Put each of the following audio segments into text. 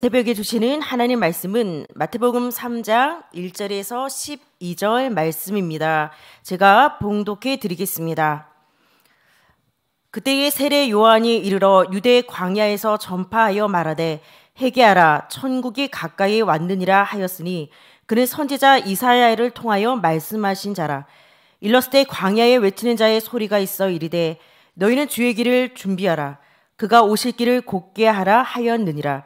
새벽에 주시는 하나님 말씀은 마태복음 3장 1절에서 12절 말씀입니다. 제가 봉독해 드리겠습니다. 그때의 세례 요한이 이르러 유대 광야에서 전파하여 말하되 회개하라 천국이 가까이 왔느니라 하였으니 그는 선지자 이사야를 통하여 말씀하신 자라 일렀을 때 광야에 외치는 자의 소리가 있어 이르되 너희는 주의 길을 준비하라 그가 오실 길을 곧게 하라 하였느니라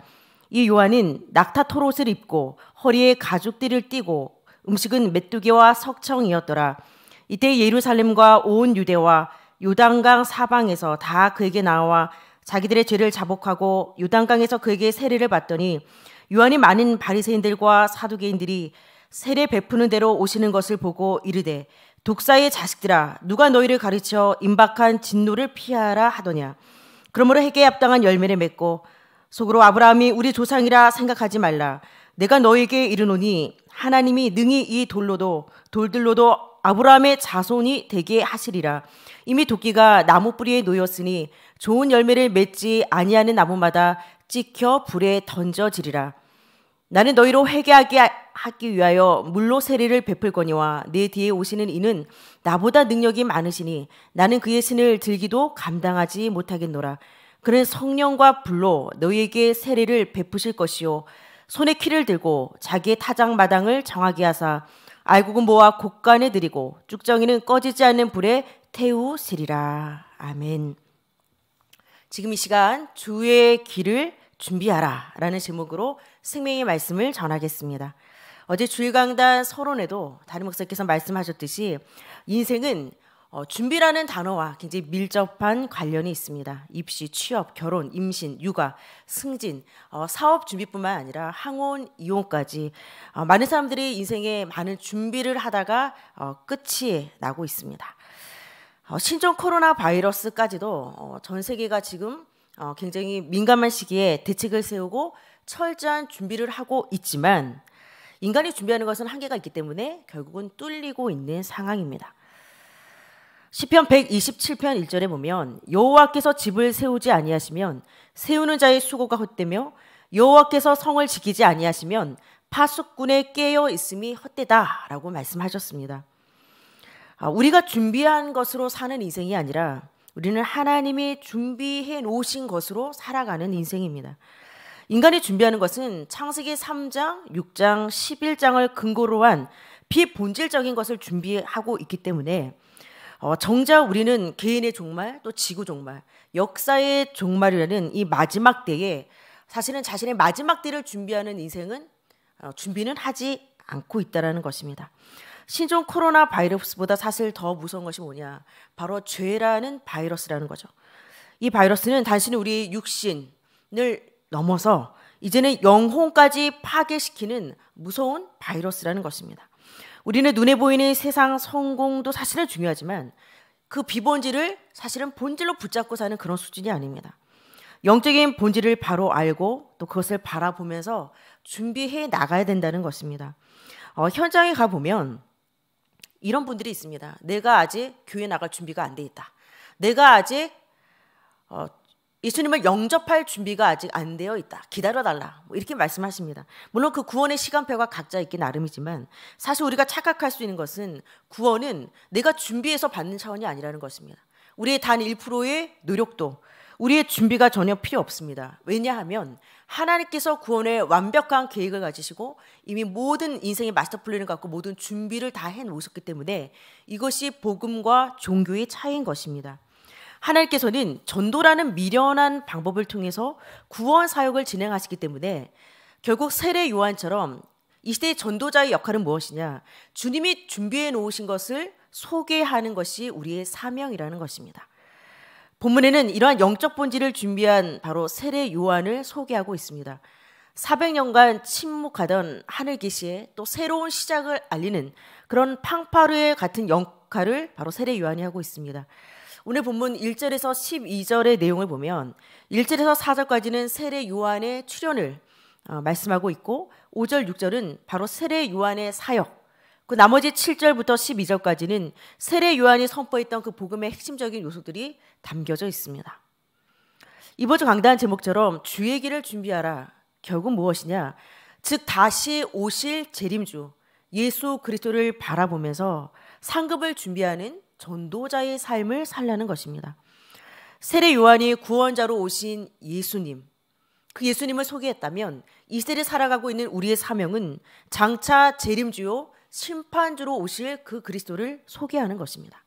이 요한은 낙타 토옷을 입고 허리에 가죽띠를 띠고 음식은 메뚜기와 석청이었더라. 이때 예루살렘과 온 유대와 요단강 사방에서 다 그에게 나와 자기들의 죄를 자복하고 요단강에서 그에게 세례를 받더니 요한이 많은 바리새인들과 사두개인들이 세례 베푸는 대로 오시는 것을 보고 이르되 독사의 자식들아 누가 너희를 가르쳐 임박한 진노를 피하라 하더냐. 그러므로 해계에 합당한 열매를 맺고 속으로 아브라함이 우리 조상이라 생각하지 말라. 내가 너에게 이르노니 하나님이 능히 이 돌로도 돌들로도 아브라함의 자손이 되게 하시리라. 이미 도끼가 나무 뿌리에 놓였으니 좋은 열매를 맺지 아니하는 나무마다 찍혀 불에 던져지리라. 나는 너희로 회개하게 하기 위하여 물로 세례를 베풀거니와 내 뒤에 오시는 이는 나보다 능력이 많으시니 나는 그의 신을 들기도 감당하지 못하겠노라. 그는 성령과 불로 너희에게 세례를 베푸실 것이요 손에 키를 들고 자기의 타작 마당을 정하게 하사 알곡은 모아 곡간에 들이고 쭉정이는 꺼지지 않는 불에 태우시리라. 아멘. 지금 이 시간 주의 길을 준비하라 라는 제목으로 생명의 말씀을 전하겠습니다. 어제 주일강단 서론에도 다른 목사께서 말씀하셨듯이 인생은 어, 준비라는 단어와 굉장히 밀접한 관련이 있습니다. 입시, 취업, 결혼, 임신, 육아, 승진, 어, 사업 준비뿐만 아니라 항혼, 이혼까지 어, 많은 사람들이 인생에 많은 준비를 하다가 어, 끝이 나고 있습니다. 어, 신종 코로나 바이러스까지도 어, 전 세계가 지금 어, 굉장히 민감한 시기에 대책을 세우고 철저한 준비를 하고 있지만 인간이 준비하는 것은 한계가 있기 때문에 결국은 뚫리고 있는 상황입니다. 시편 127편 1절에 보면 여호와께서 집을 세우지 아니하시면 세우는 자의 수고가 헛되며 여호와께서 성을 지키지 아니하시면 파수꾼의 깨어 있음이 헛되다라고 말씀하셨습니다. 아, 우리가 준비한 것으로 사는 인생이 아니라 우리는 하나님이 준비해 놓으신 것으로 살아가는 인생입니다. 인간이 준비하는 것은 창세기 3장, 6장, 11장을 근거로 한 비본질적인 것을 준비하고 있기 때문에 어, 정작 우리는 개인의 종말 또 지구 종말 역사의 종말이라는 이 마지막 때에 사실은 자신의 마지막 때를 준비하는 인생은 어, 준비는 하지 않고 있다라는 것입니다. 신종 코로나 바이러스보다 사실 더 무서운 것이 뭐냐? 바로 죄라는 바이러스라는 거죠. 이 바이러스는 단순히 우리 육신을 넘어서 이제는 영혼까지 파괴시키는 무서운 바이러스라는 것입니다. 우리는 눈에 보이는 세상 성공도 사실은 중요하지만 그 비본질을 사실은 본질로 붙잡고 사는 그런 수준이 아닙니다. 영적인 본질을 바로 알고 또 그것을 바라보면서 준비해 나가야 된다는 것입니다. 어, 현장에 가보면 이런 분들이 있습니다. 내가 아직 교회 나갈 준비가 안 돼 있다. 내가 아직 어, 예수님을 영접할 준비가 아직 안 되어 있다. 기다려달라. 뭐 이렇게 말씀하십니다. 물론 그 구원의 시간표가 각자 있기 나름이지만 사실 우리가 착각할 수 있는 것은 구원은 내가 준비해서 받는 차원이 아니라는 것입니다. 우리의 단 1%의 노력도 우리의 준비가 전혀 필요 없습니다. 왜냐하면 하나님께서 구원의 완벽한 계획을 가지시고 이미 모든 인생의 마스터 플랜을 갖고 모든 준비를 다 해놓으셨기 때문에 이것이 복음과 종교의 차이인 것입니다. 하나님께서는 전도라는 미련한 방법을 통해서 구원 사역을 진행하시기 때문에 결국 세례 요한처럼 이 시대의 전도자의 역할은 무엇이냐? 주님이 준비해 놓으신 것을 소개하는 것이 우리의 사명이라는 것입니다. 본문에는 이러한 영적 본질을 준비한 바로 세례 요한을 소개하고 있습니다. 400년간 침묵하던 하늘 계시에 또 새로운 시작을 알리는 그런 팡파르의 같은 역할을 바로 세례 요한이 하고 있습니다. 오늘 본문 1절에서 12절의 내용을 보면 1절에서 4절까지는 세례 요한의 출현을 어, 말씀하고 있고 5절 6절은 바로 세례 요한의 사역 그 나머지 7절부터 12절까지는 세례 요한이 선포했던 그 복음의 핵심적인 요소들이 담겨져 있습니다. 이번 주 강단 제목처럼 주의 길을 준비하라. 결국 무엇이냐? 즉 다시 오실 재림주 예수 그리스도를 바라보면서 상급을 준비하는 전도자의 삶을 살라는 것입니다. 세례 요한이 구원자로 오신 예수님, 그 예수님을 소개했다면 이 세대 살아가고 있는 우리의 사명은 장차 재림주요 심판주로 오실 그 그리스도를 소개하는 것입니다.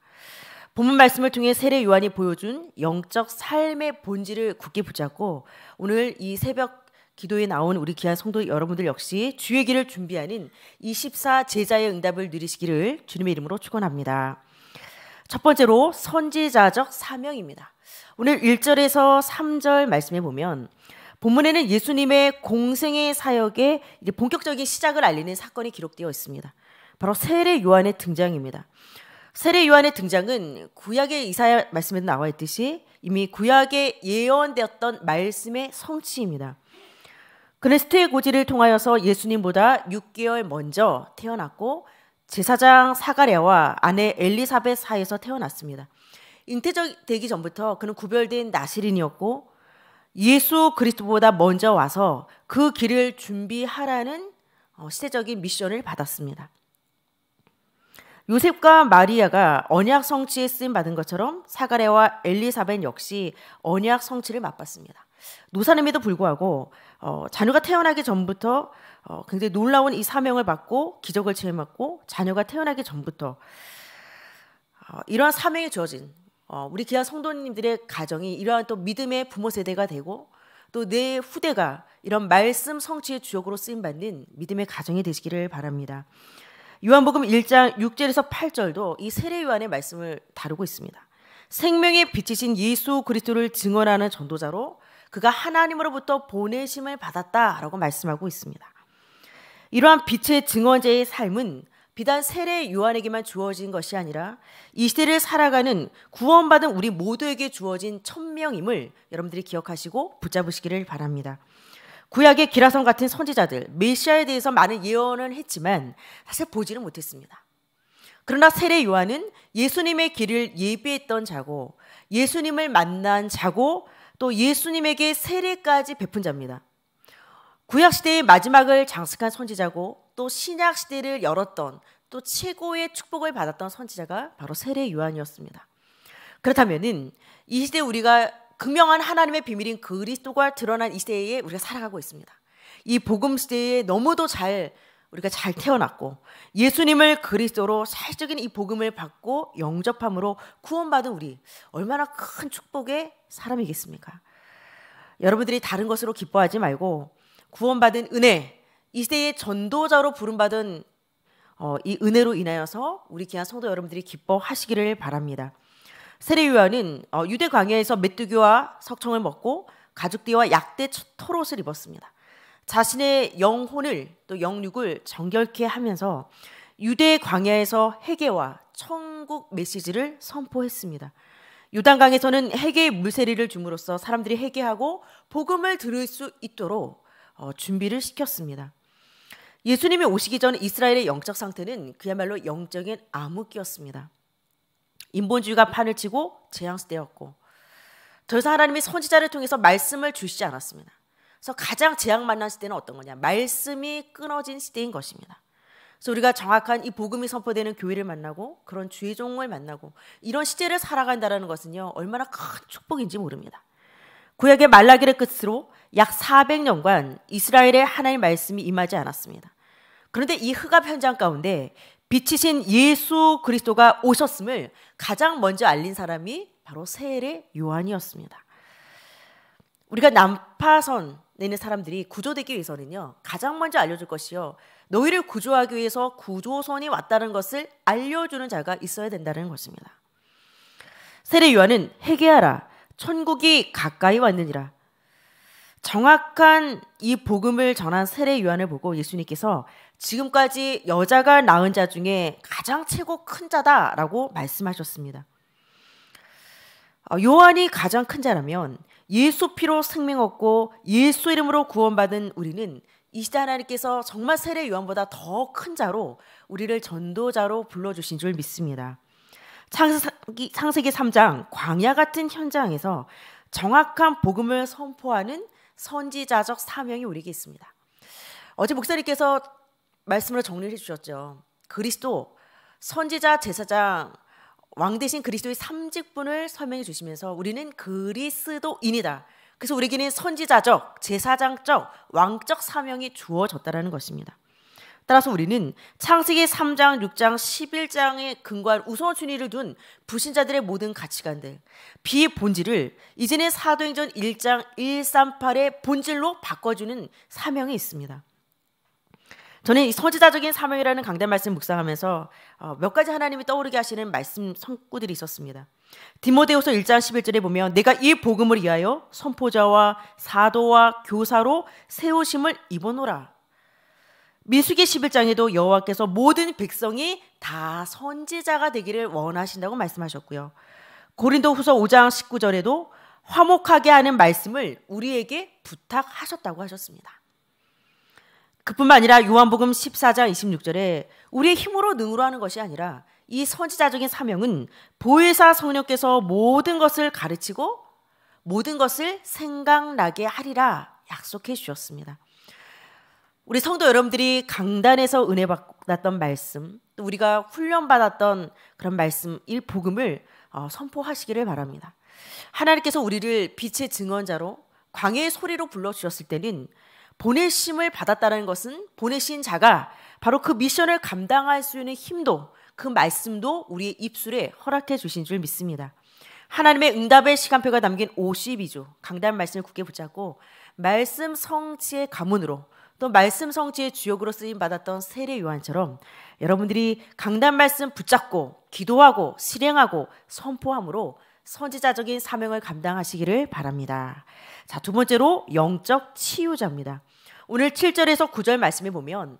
본문 말씀을 통해 세례 요한이 보여준 영적 삶의 본질을 굳게 붙잡고 오늘 이 새벽 기도에 나온 우리 귀한 성도 여러분들 역시 주의 길을 준비하는 24 제자의 응답을 누리시기를 주님의 이름으로 축원합니다. 첫 번째로 선지자적 사명입니다. 오늘 1절에서 3절 말씀해 보면 본문에는 예수님의 공생의 사역의 본격적인 시작을 알리는 사건이 기록되어 있습니다. 바로 세례 요한의 등장입니다. 세례 요한의 등장은 구약의 이사야 말씀에도 나와 있듯이 이미 구약에 예언되었던 말씀의 성취입니다. 그는 스테 고지를 통하여서 예수님보다 6개월 먼저 태어났고 제사장 사가랴와 아내 엘리사벳 사이에서 태어났습니다. 잉태되기 전부터 그는 구별된 나시린이었고 예수 그리스도보다 먼저 와서 그 길을 준비하라는 어, 시대적인 미션을 받았습니다. 요셉과 마리아가 언약 성취에 쓰임 받은 것처럼 사가랴와 엘리사벳 역시 언약 성취를 맛봤습니다. 노사님에도 불구하고 어, 자녀가 태어나기 전부터 어, 굉장히 놀라운 이 사명을 받고 기적을 체험했고 자녀가 태어나기 전부터 어, 이러한 사명이 주어진 어, 우리 귀한 성도님들의 가정이 이러한 또 믿음의 부모 세대가 되고 또 내 후대가 이런 말씀 성취의 주역으로 쓰임받는 믿음의 가정이 되시기를 바랍니다. 요한복음 1장 6절에서 8절도 이 세례요한의 말씀을 다루고 있습니다. 생명의 빛이신 예수 그리스도를 증언하는 전도자로 그가 하나님으로부터 보내심을 받았다라고 말씀하고 있습니다. 이러한 빛의 증언제의 삶은 비단 세례 요한에게만 주어진 것이 아니라 이 시대를 살아가는 구원받은 우리 모두에게 주어진 천명임을 여러분들이 기억하시고 붙잡으시기를 바랍니다. 구약의 기라성 같은 선지자들 메시아에 대해서 많은 예언을 했지만 사실 보지는 못했습니다. 그러나 세례 요한은 예수님의 길을 예비했던 자고 예수님을 만난 자고 또 예수님에게 세례까지 베푼 자입니다. 구약 시대의 마지막을 장식한 선지자고 또 신약 시대를 열었던 또 최고의 축복을 받았던 선지자가 바로 세례 요한이었습니다. 그렇다면은 이 시대 우리가 극명한 하나님의 비밀인 그리스도가 드러난 이 시대에 우리가 살아가고 있습니다. 이 복음 시대에 너무도 잘 우리가 잘 태어났고 예수님을 그리스도로 사실적인 이 복음을 받고 영접함으로 구원받은 우리 얼마나 큰 축복의 사람이겠습니까? 여러분들이 다른 것으로 기뻐하지 말고 구원받은 은혜 이 시대의 전도자로 부름받은 어, 이 은혜로 인하여서 우리 귀한 성도 여러분들이 기뻐하시기를 바랍니다. 세례 요한은 어, 유대 광야에서 메뚜기와 석청을 먹고 가죽띠와 약대 토롯을 입었습니다. 자신의 영혼을 또 영육을 정결케 하면서 유대 광야에서 회개와 천국 메시지를 선포했습니다. 요단강에서는 회개의 물세리를 줌으로써 사람들이 회개하고 복음을 들을 수 있도록 어, 준비를 시켰습니다. 예수님이 오시기 전 이스라엘의 영적 상태는 그야말로 영적인 암흑기였습니다. 인본주의가 판을 치고 재앙시대였고 더 이상 하나님이 선지자를 통해서 말씀을 주시지 않았습니다. 그래서 가장 재앙 만난 시대는 어떤 거냐? 말씀이 끊어진 시대인 것입니다. 그래서 우리가 정확한 이 복음이 선포되는 교회를 만나고 그런 주의 종을 만나고 이런 시대를 살아간다는 것은요 얼마나 큰 축복인지 모릅니다. 구약의 말라기를 끝으로 약 400년간 이스라엘의 하나님의 말씀이 임하지 않았습니다. 그런데 이 흑암 현장 가운데 빛이신 예수 그리스도가 오셨음을 가장 먼저 알린 사람이 바로 세례 요한이었습니다. 우리가 난파선 내는 사람들이 구조되기 위해서는요. 가장 먼저 알려줄 것이요. 너희를 구조하기 위해서 구조선이 왔다는 것을 알려주는 자가 있어야 된다는 것입니다. 세례 요한은 회개하라 천국이 가까이 왔느니라. 정확한 이 복음을 전한 세례 요한을 보고 예수님께서 지금까지 여자가 낳은 자 중에 가장 최고 큰 자다라고 말씀하셨습니다. 어, 요한이 가장 큰 자라면 예수 피로 생명 얻고 예수 이름으로 구원받은 우리는 이시대 하나님께서 정말 세례 요한보다 더 큰 자로 우리를 전도자로 불러주신 줄 믿습니다. 창세기, 창세기 3장 광야 같은 현장에서 정확한 복음을 선포하는 선지자적 사명이 우리에게 있습니다. 어제 목사님께서 말씀으정리 해주셨죠. 그리스도 선지자 제사장 왕 대신 그리스도의 삼직분을 설명해 주시면서 우리는 그리스도인이다. 그래서 우리에게는 선지자적, 제사장적, 왕적 사명이 주어졌다라는 것입니다. 따라서 우리는 창세기 3장, 6장, 11장에 근거한 우선순위를 둔부신자들의 모든 가치관들, 비본질을 이제는 사도행전 1장 138의 본질로 바꿔주는 사명이 있습니다. 저는 이서지자적인 사명이라는 강대 말씀 묵상하면서 어, 몇 가지 하나님이 떠오르게 하시는 말씀 성구들이 있었습니다. 디모데후서 1장 11절에 보면 내가 이 복음을 위하여 선포자와 사도와 교사로 세우심을 입어노라. 미숙이 11장에도 여호와께서 모든 백성이 다 선지자가 되기를 원하신다고 말씀하셨고요. 고린도후서 5장 19절에도 화목하게 하는 말씀을 우리에게 부탁하셨다고 하셨습니다. 그뿐만 아니라 요한복음 14장 26절에 우리의 힘으로 능으로 하는 것이 아니라 이 선지자적인 사명은 보혜사 성령께서 모든 것을 가르치고 모든 것을 생각나게 하리라 약속해 주셨습니다. 우리 성도 여러분들이 강단에서 은혜 받았던 말씀, 또 우리가 훈련받았던 그런 말씀, 일 복음을 어, 선포하시기를 바랍니다. 하나님께서 우리를 빛의 증언자로 광야의 소리로 불러주셨을 때는 보내심을 받았다는 것은 보내신 자가 바로 그 미션을 감당할 수 있는 힘도 그 말씀도 우리의 입술에 허락해 주신 줄 믿습니다. 하나님의 응답의 시간표가 담긴 52조 강단 말씀을 굳게 붙잡고 말씀 성취의 가문으로 또 말씀 성취의 주역으로 쓰임 받았던 세례 요한처럼 여러분들이 강단 말씀 붙잡고 기도하고 실행하고 선포함으로 선지자적인 사명을 감당하시기를 바랍니다. 자, 두 번째로 영적 치유자입니다. 오늘 7절에서 9절 말씀에 보면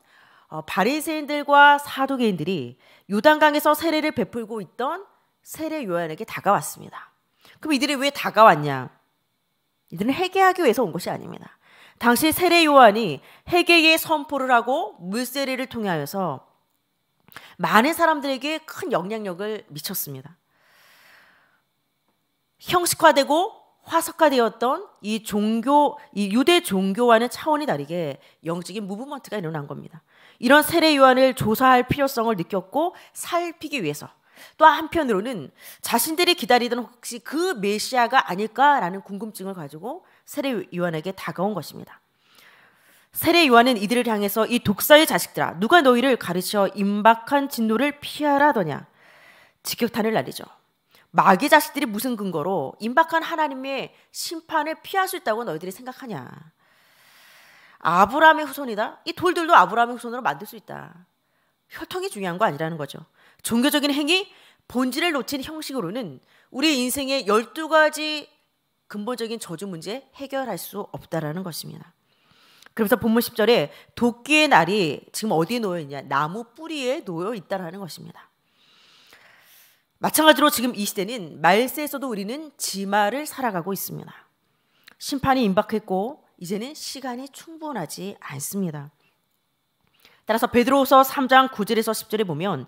어, 바리새인들과 사도계인들이 요단강에서 세례를 베풀고 있던 세례 요한에게 다가왔습니다. 그럼 이들이 왜 다가왔냐? 이들은 회개하기 위해서 온 것이 아닙니다. 당시 세례 요한이 회개의 선포를 하고 물세례를 통하여서 많은 사람들에게 큰 영향력을 미쳤습니다. 형식화되고 화석화되었던 이 종교, 이 유대 종교와는 차원이 다르게 영적인 무브먼트가 일어난 겁니다. 이런 세례 요한을 조사할 필요성을 느꼈고 살피기 위해서 또 한편으로는 자신들이 기다리던 혹시 그 메시아가 아닐까라는 궁금증을 가지고 세례 요한에게 다가온 것입니다. 세례 요한은 이들을 향해서 이 독사의 자식들아 누가 너희를 가르쳐 임박한 진노를 피하라더냐 직격탄을 날리죠. 마귀 자식들이 무슨 근거로 임박한 하나님의 심판을 피할 수 있다고 너희들이 생각하냐? 아브라함의 후손이다. 이 돌들도 아브라함의 후손으로 만들 수 있다. 혈통이 중요한 거 아니라는 거죠. 종교적인 행위 본질을 놓친 형식으로는 우리 인생의 12가지 근본적인 저주 문제 해결할 수 없다라는 것입니다. 그러서 본문 10절에 도끼의 날이 지금 어디에 놓여 있냐? 나무 뿌리에 놓여 있다라는 것입니다. 마찬가지로 지금 이 시대는 말세에서도 우리는 지마를 살아가고 있습니다. 심판이 임박했고 이제는 시간이 충분하지 않습니다. 따라서 베드로서 3장 9절에서 10절에 보면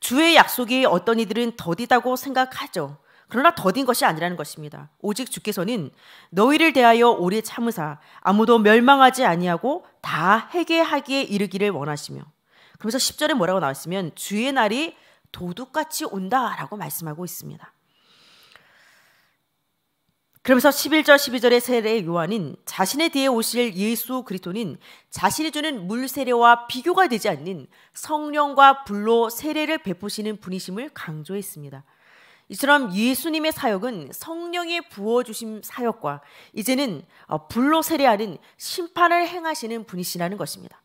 주의 약속이 어떤 이들은 더디다고 생각하죠. 그러나 더딘 것이 아니라는 것입니다. 오직 주께서는 너희를 대하여 오래 참으사 아무도 멸망하지 아니하고 다 회개하기에 이르기를 원하시며 그러면서 10절에 뭐라고 나왔으면 주의 날이 도둑같이 온다라고 말씀하고 있습니다. 그러면서 11절 12절의 세례 요한은 자신에 대해 오실 예수 그리스는 자신이 주는 물 세례와 비교가 되지 않는 성령과 불로 세례를 베푸시는 분이심을 강조했습니다. 이처럼 예수님의 사역은 성령의 부어주심 사역과 이제는 어, 불로 세례하는 심판을 행하시는 분이시라는 것입니다.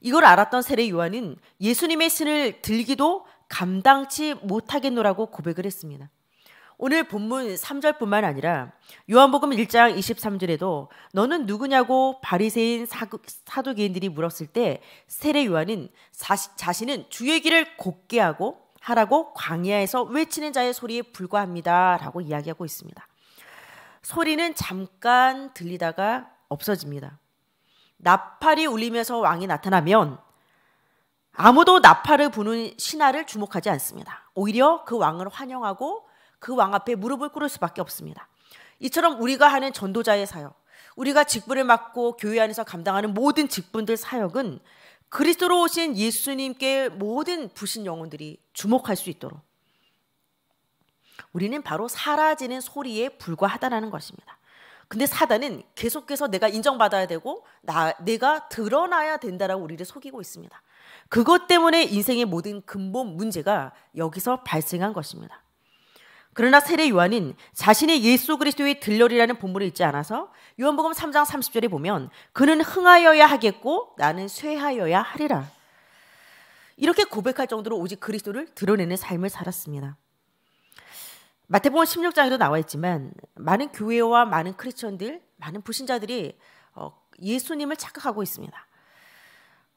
이걸 알았던 세례 요한은 예수님의 신을 들기도 감당치 못하겠노라고 고백을 했습니다. 오늘 본문 3절뿐만 아니라 요한복음 1장 23절에도 너는 누구냐고 바리새인 사도개인들이 물었을 때 세례 요한은 자신은 주의 길을 곱게 하고 하라고 광야에서 외치는 자의 소리에 불과합니다라고 이야기하고 있습니다. 소리는 잠깐 들리다가 없어집니다. 나팔이 울리면서 왕이 나타나면 아무도 나팔을 부는 신하를 주목하지 않습니다. 오히려 그 왕을 환영하고 그 왕 앞에 무릎을 꿇을 수밖에 없습니다. 이처럼 우리가 하는 전도자의 사역, 우리가 직분을 맡고 교회 안에서 감당하는 모든 직분들 사역은 그리스도로 오신 예수님께 모든 부신 영혼들이 주목할 수 있도록 우리는 바로 사라지는 소리에 불과하다는 것입니다. 근데 사단은 계속해서 내가 인정받아야 되고 나 내가 드러나야 된다라고 우리를 속이고 있습니다. 그것 때문에 인생의 모든 근본 문제가 여기서 발생한 것입니다. 그러나 세례 요한은 자신의 예수 그리스도의 들려리라는 본문을 잊지 않아서 요한복음 3장 30절에 보면 그는 흥하여야 하겠고 나는 쇠하여야 하리라. 이렇게 고백할 정도로 오직 그리스도를 드러내는 삶을 살았습니다. 마태복음 16장에도 나와 있지만 많은 교회와 많은 크리스천들, 많은 불신자들이 어, 예수님을 착각하고 있습니다.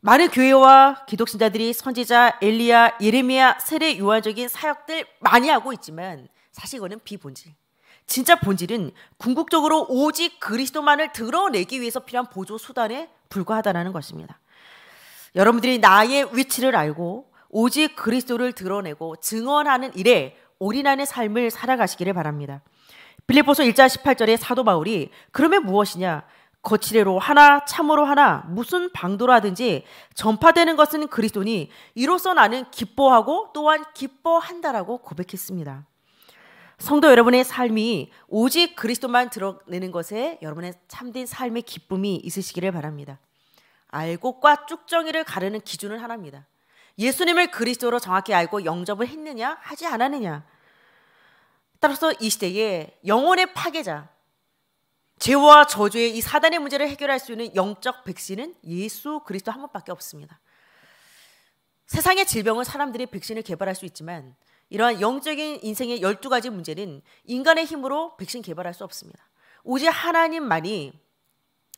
많은 교회와 기독신자들이 선지자 엘리야, 예레미야, 세례 유한적인 사역들 많이 하고 있지만 사실 이거는 비본질. 진짜 본질은 궁극적으로 오직 그리스도만을 드러내기 위해서 필요한 보조 수단에 불과하다는 것입니다. 여러분들이 나의 위치를 알고 오직 그리스도를 드러내고 증언하는 일에 올인하는 삶을 살아가시기를 바랍니다. 빌립보서 1장 18절에 사도 바울이 그러면 무엇이냐? 거칠애로 하나 참으로 하나 무슨 방도로 든지 전파되는 것은 그리스도니 이로써 나는 기뻐하고 또한 기뻐한다라고 고백했습니다. 성도 여러분의 삶이 오직 그리스도만 드러내는 것에 여러분의 참된 삶의 기쁨이 있으시기를 바랍니다. 알곡과 쭉정이를 가르는 기준은 하나입니다. 예수님을 그리스도로 정확히 알고 영접을 했느냐 하지 않았느냐 따라서 이 시대에 영혼의 파괴자, 죄와 저주의 이 사단의 문제를 해결할 수 있는 영적 백신은 예수 그리스도 한 분밖에 없습니다. 세상의 질병은 사람들이 백신을 개발할 수 있지만 이러한 영적인 인생의 12가지 문제는 인간의 힘으로 백신 개발할 수 없습니다. 오직 하나님만이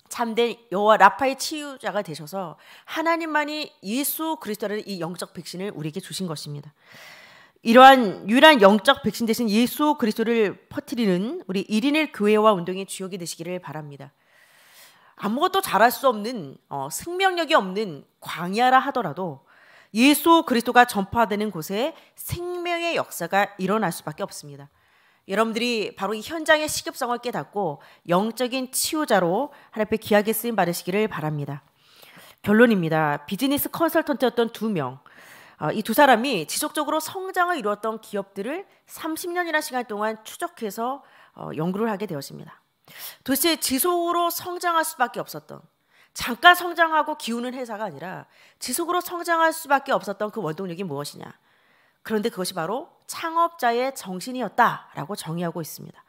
참된 여호와 라파의 치유자가 되셔서 하나님만이 예수 그리스도라는 이 영적 백신을 우리에게 주신 것입니다. 이러한 유일한 영적 백신 대신 예수 그리스도를 퍼뜨리는 우리 1인일 교회와 운동의 주역이 되시기를 바랍니다. 아무것도 잘할 수 없는 어, 생명력이 없는 광야라 하더라도 예수 그리스도가 전파되는 곳에 생명의 역사가 일어날 수밖에 없습니다. 여러분들이 바로 이 현장의 시급성을 깨닫고 영적인 치유자로 하나님 앞에 귀하게 쓰임 받으시기를 바랍니다. 결론입니다. 비즈니스 컨설턴트였던 두 명, 어, 이두 사람이 지속적으로 성장을 이루었던 기업들을 3 0년이나 시간 동안 추적해서 어, 연구를 하게 되었습니다. 도대체 지속으로 성장할 수밖에 없었던 잠깐 성장하고 기우는 회사가 아니라 지속으로 성장할 수밖에 없었던 그 원동력이 무엇이냐. 그런데 그것이 바로 창업자의 정신이었다라고 정의하고 있습니다.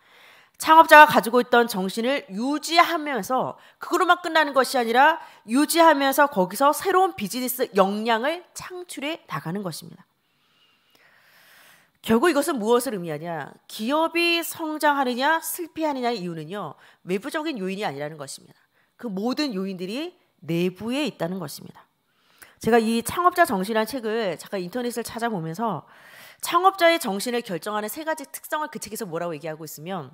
창업자가 가지고 있던 정신을 유지하면서 그걸로만 끝나는 것이 아니라 유지하면서 거기서 새로운 비즈니스 역량을 창출해 나가는 것입니다. 결국 이것은 무엇을 의미하냐? 기업이 성장하느냐 슬피하느냐의 이유는요 외부적인 요인이 아니라는 것입니다. 그 모든 요인들이 내부에 있다는 것입니다. 제가 이 창업자 정신이라는 책을 잠깐 인터넷을 찾아보면서 창업자의 정신을 결정하는 세 가지 특성을 그 책에서 뭐라고 얘기하고 있으면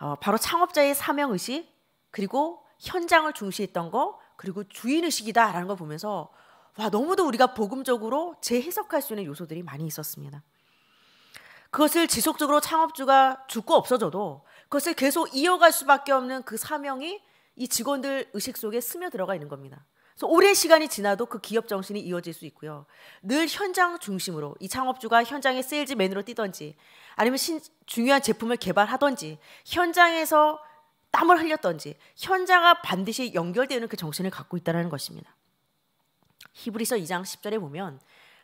어, 바로 창업자의 사명 의식 그리고 현장을 중시했던 거 그리고 주인 의식이다라는 걸 보면서 와 너무도 우리가 복음적으로 재해석할 수 있는 요소들이 많이 있었습니다. 그것을 지속적으로 창업주가 죽고 없어져도 그것을 계속 이어갈 수밖에 없는 그 사명이 이 직원들 의식 속에 스며들어가 있는 겁니다. 그래서 오랜 시간이 지나도 그 기업 정신이 이어질 수 있고요. 늘 현장 중심으로 이 창업주가 현장에 세일즈맨으로 뛰던지 아니면 신, 중요한 제품을 개발하던지 현장에서 땀을 흘렸던지 현장과 반드시 연결되는 그 정신을 갖고 있다는 것입니다. 히브리서 2장 10절에 보면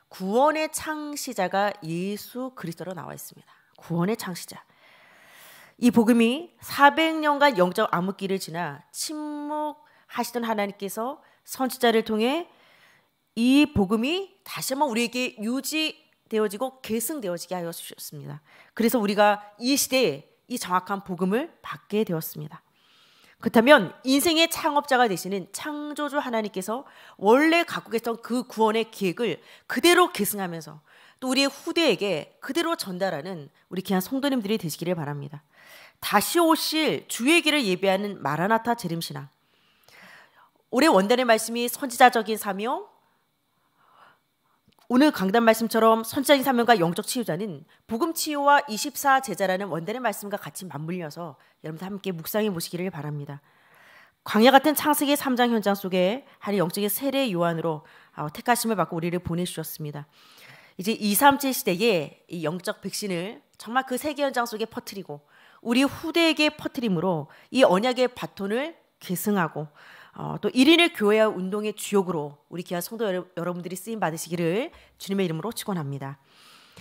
구원의 창시자가 예수 그리스도로 나와 있습니다. 구원의 창시자. 이 복음이 400년간 영적 암흑기를 지나 침묵하시던 하나님께서 선지자를 통해 이 복음이 다시 한번 우리에게 유지되어지고 계승되어지게 하여 주셨습니다. 그래서 우리가 이 시대에 이 정확한 복음을 받게 되었습니다. 그렇다면 인생의 창업자가 되시는 창조주 하나님께서 원래 갖고 계셨던 그 구원의 기획을 그대로 계승하면서 또 우리의 후대에게 그대로 전달하는 우리 귀한 성도님들이 되시기를 바랍니다. 다시 오실 주의 길을 예배하는 마라나타 재림신앙. 올해 원단의 말씀이 선지자적인 사명, 오늘 강단 말씀처럼 선지자인 적 사명과 영적 치유자는 복음 치유와 24 제자라는 원단의 말씀과 같이 맞물려서 여러분들 함께 묵상해 보시기를 바랍니다. 광야 같은 창세기 3장 현장 속에 한 영적인 세례 요한으로 어, 택하심을 받고 우리를 보내주셨습니다. 이제 2, 3, 7 시대에 이 영적 백신을 정말 그 세계 현장 속에 퍼뜨리고 우리 후대에게 퍼뜨림으로 이 언약의 바톤을 계승하고 어, 또 1인의 교회와 운동의 주역으로 우리 귀한 성도 여러분들이 쓰임 받으시기를 주님의 이름으로 축원합니다.